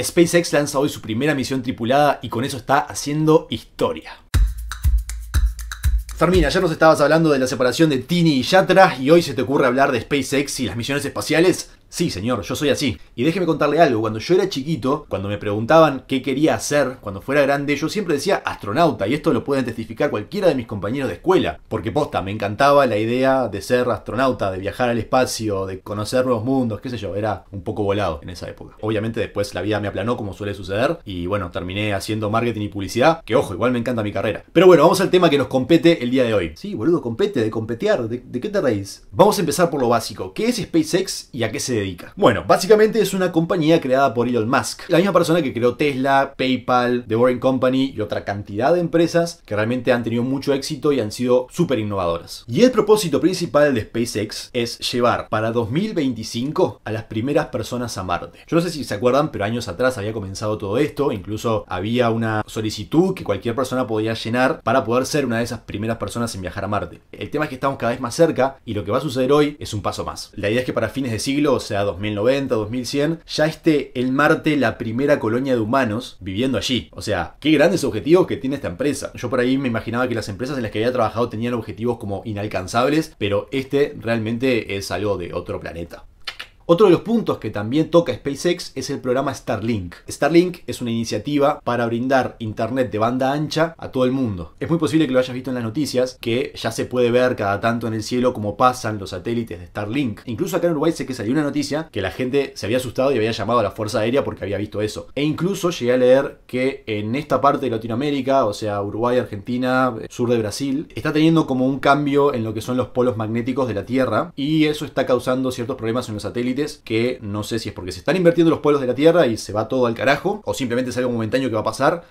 SpaceX lanza hoy su primera misión tripulada y con eso está haciendo historia. Fermín, ayer nos estabas hablando de la separación de Tini y Yatra y hoy se te ocurre hablar de SpaceX y las misiones espaciales. Sí, señor, yo soy así. Y déjeme contarle algo, cuando yo era chiquito, cuando me preguntaban qué quería hacer cuando fuera grande, yo siempre decía astronauta, y esto lo pueden testificar cualquiera de mis compañeros de escuela, porque posta, me encantaba la idea de ser astronauta, de viajar al espacio, de conocer nuevos mundos, qué sé yo, era un poco volado en esa época. Obviamente después la vida me aplanó como suele suceder, y bueno, terminé haciendo marketing y publicidad, que ojo, igual me encanta mi carrera. Pero bueno, vamos al tema que nos compete el día de hoy. Sí, boludo, compete, de competear, ¿de, qué te reís? Vamos a empezar por lo básico, ¿qué es SpaceX y a qué se bueno, básicamente es una compañía creada por Elon Musk, la misma persona que creó Tesla, PayPal, The Boring Company y otra cantidad de empresas que realmente han tenido mucho éxito y han sido súper innovadoras. Y el propósito principal de SpaceX es llevar para 2025 a las primeras personas a Marte. Yo no sé si se acuerdan, pero años atrás había comenzado todo esto, incluso había una solicitud que cualquier persona podía llenar para poder ser una de esas primeras personas en viajar a Marte. El tema es que estamos cada vez más cerca y lo que va a suceder hoy es un paso más. La idea es que para fines de siglo se sea, 2090, 2100, ya esté el Marte la primera colonia de humanos viviendo allí. O sea, qué grandes objetivos que tiene esta empresa. Yo por ahí me imaginaba que las empresas en las que había trabajado tenían objetivos como inalcanzables, pero este realmente es algo de otro planeta. Otro de los puntos que también toca SpaceX es el programa Starlink. Starlink es una iniciativa para brindar internet de banda ancha a todo el mundo. Es muy posible que lo hayas visto en las noticias, que ya se puede ver cada tanto en el cielo cómo pasan los satélites de Starlink. Incluso acá en Uruguay sé que salió una noticia que la gente se había asustado y había llamado a la Fuerza Aérea porque había visto eso. E incluso llegué a leer que en esta parte de Latinoamérica, o sea, Uruguay, Argentina, sur de Brasil, está teniendo como un cambio en lo que son los polos magnéticos de la Tierra y eso está causando ciertos problemas en los satélites que no sé si es porque se están invirtiendo los pueblos de la Tierra y se va todo al carajo, o simplemente es algo momentáneo que va a pasar,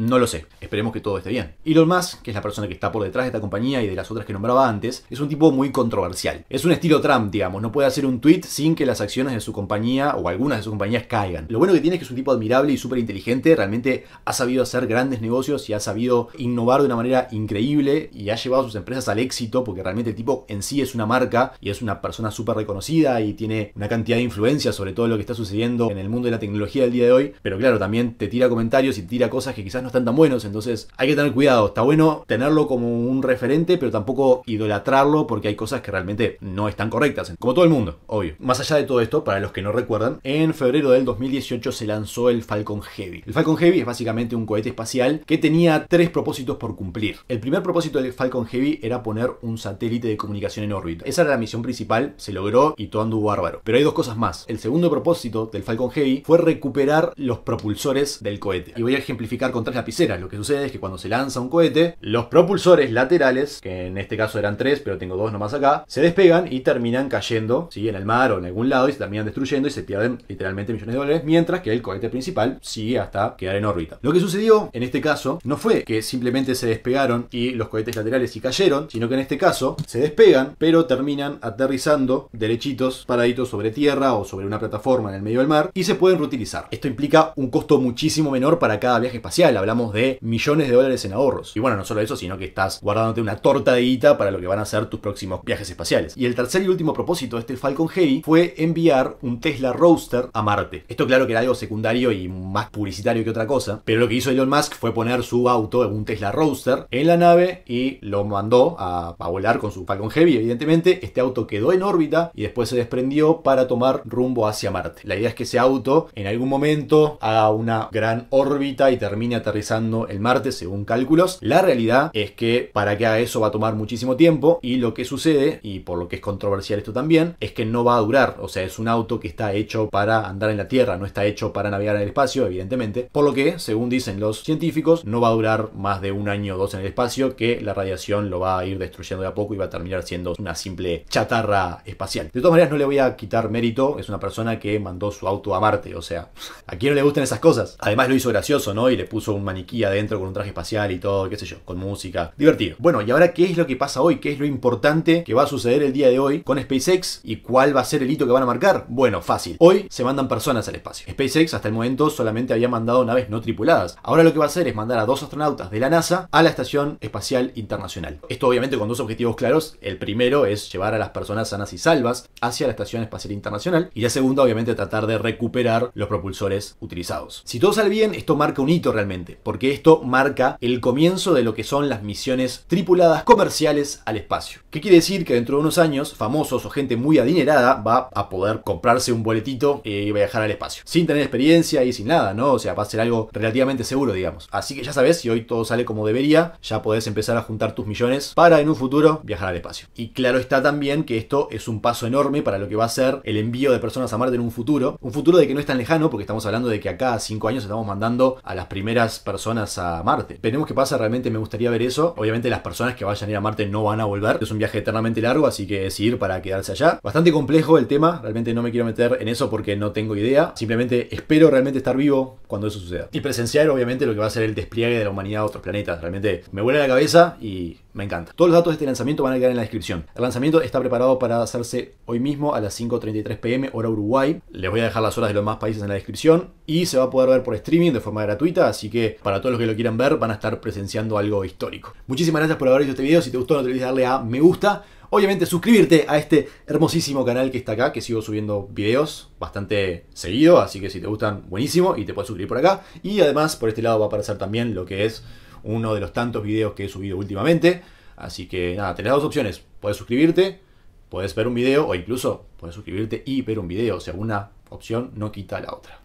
no lo sé, esperemos que todo esté bien. Elon más que es la persona que está por detrás de esta compañía y de las otras que nombraba antes, es un tipo muy controversial. Es un estilo Trump, digamos, no puede hacer un tweet sin que las acciones de su compañía o algunas de sus compañías caigan. Lo bueno que tiene es que es un tipo admirable y súper inteligente, realmente ha sabido hacer grandes negocios y ha sabido innovar de una manera increíble y ha llevado a sus empresas al éxito porque realmente el tipo en sí es una marca y es una persona súper reconocida y tiene una cantidad de influencia sobre todo lo que está sucediendo en el mundo de la tecnología del día de hoy, pero claro, también te tira comentarios y tira cosas que quizás no están tan buenos, entonces hay que tener cuidado. Está bueno tenerlo como un referente, pero tampoco idolatrarlo porque hay cosas que realmente no están correctas, como todo el mundo, obvio. Más allá de todo esto, para los que no recuerdan, en febrero del 2018 se lanzó el Falcon Heavy. El Falcon Heavy es básicamente un cohete espacial que tenía tres propósitos por cumplir. El primer propósito del Falcon Heavy era poner un satélite de comunicación en órbita. Esa era la misión principal, se logró y todo anduvo bárbaro. Pero hay dos cosas más. El segundo propósito del Falcon Heavy fue recuperar los propulsores del cohete. Y voy a ejemplificar con lapiceras. Lo que sucede es que cuando se lanza un cohete, los propulsores laterales, que en este caso eran tres, pero tengo dos nomás acá, se despegan y terminan cayendo, siguen En el mar o en algún lado y se terminan destruyendo y se pierden literalmente millones de dólares, mientras que el cohete principal sigue hasta quedar en órbita. Lo que sucedió en este caso no fue que simplemente se despegaron y los cohetes laterales y cayeron, sino que en este caso se despegan, pero terminan aterrizando derechitos, paraditos sobre tierra o sobre una plataforma en el medio del mar y se pueden reutilizar. Esto implica un costo muchísimo menor para cada viaje espacial hablamos de millones de dólares en ahorros. Y bueno, no solo eso, sino que estás guardándote una torta de para lo que van a ser tus próximos viajes espaciales. Y el tercer y último propósito de este Falcon Heavy fue enviar un Tesla Roadster a Marte. Esto claro que era algo secundario y más publicitario que otra cosa, pero lo que hizo Elon Musk fue poner su auto, un Tesla Roadster, en la nave y lo mandó a, volar con su Falcon Heavy, evidentemente. Este auto quedó en órbita y después se desprendió para tomar rumbo hacia Marte. La idea es que ese auto en algún momento haga una gran órbita y termine atrás aterrizando el Marte, según cálculos. La realidad es que para que haga eso va a tomar muchísimo tiempo y lo que sucede, y por lo que es controversial esto también, es que no va a durar. O sea, es un auto que está hecho para andar en la Tierra, no está hecho para navegar en el espacio, evidentemente. Por lo que, según dicen los científicos, no va a durar más de un año o dos en el espacio, que la radiación lo va a ir destruyendo de a poco y va a terminar siendo una simple chatarra espacial. De todas maneras, no le voy a quitar mérito, es una persona que mandó su auto a Marte, o sea, ¿a quién no le gustan esas cosas? Además lo hizo gracioso, ¿no? Y le puso maniquí adentro con un traje espacial y todo, qué sé yo, con música. Divertido. Bueno, y ahora, ¿qué es lo que pasa hoy? ¿Qué es lo importante que va a suceder el día de hoy con SpaceX? ¿Y cuál va a ser el hito que van a marcar? Bueno, fácil. Hoy se mandan personas al espacio. SpaceX hasta el momento solamente había mandado naves no tripuladas. Ahora lo que va a hacer es mandar a dos astronautas de la NASA a la Estación Espacial Internacional. Esto obviamente con dos objetivos claros. El primero es llevar a las personas sanas y salvas hacia la Estación Espacial Internacional. Y la segunda, obviamente, tratar de recuperar los propulsores utilizados. Si todo sale bien, esto marca un hito realmente porque esto marca el comienzo de lo que son las misiones tripuladas comerciales al espacio. ¿Qué quiere decir? Que dentro de unos años, famosos o gente muy adinerada va a poder comprarse un boletito eh, y viajar al espacio, sin tener experiencia y sin nada, ¿no? O sea, va a ser algo relativamente seguro, digamos. Así que ya sabes, si hoy todo sale como debería, ya podés empezar a juntar tus millones para en un futuro viajar al espacio. Y claro está también que esto es un paso enorme para lo que va a ser el envío de personas a Marte en un futuro, un futuro de que no es tan lejano, porque estamos hablando de que acá a 5 años estamos mandando a las primeras personas a Marte. Veremos qué pasa, realmente me gustaría ver eso. Obviamente las personas que vayan a ir a Marte no van a volver. Es un viaje eternamente largo, así que es ir para quedarse allá. Bastante complejo el tema, realmente no me quiero meter en eso porque no tengo idea. Simplemente espero realmente estar vivo cuando eso suceda. Y presenciar obviamente lo que va a ser el despliegue de la humanidad a otros planetas. Realmente me vuela la cabeza y me encanta. Todos los datos de este lanzamiento van a quedar en la descripción. El lanzamiento está preparado para hacerse hoy mismo a las 5.33 pm hora Uruguay. Les voy a dejar las horas de los más países en la descripción y se va a poder ver por streaming de forma gratuita, así que para todos los que lo quieran ver van a estar presenciando algo histórico. Muchísimas gracias por haber visto este video, si te gustó no te olvides darle a me gusta. Obviamente suscribirte a este hermosísimo canal que está acá, que sigo subiendo videos bastante seguido, así que si te gustan, buenísimo, y te puedes suscribir por acá. Y además por este lado va a aparecer también lo que es uno de los tantos videos que he subido últimamente. Así que nada, tenés dos opciones, puedes suscribirte, puedes ver un video o incluso puedes suscribirte y ver un video, o sea, una opción no quita la otra.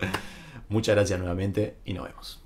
Muchas gracias nuevamente y nos vemos.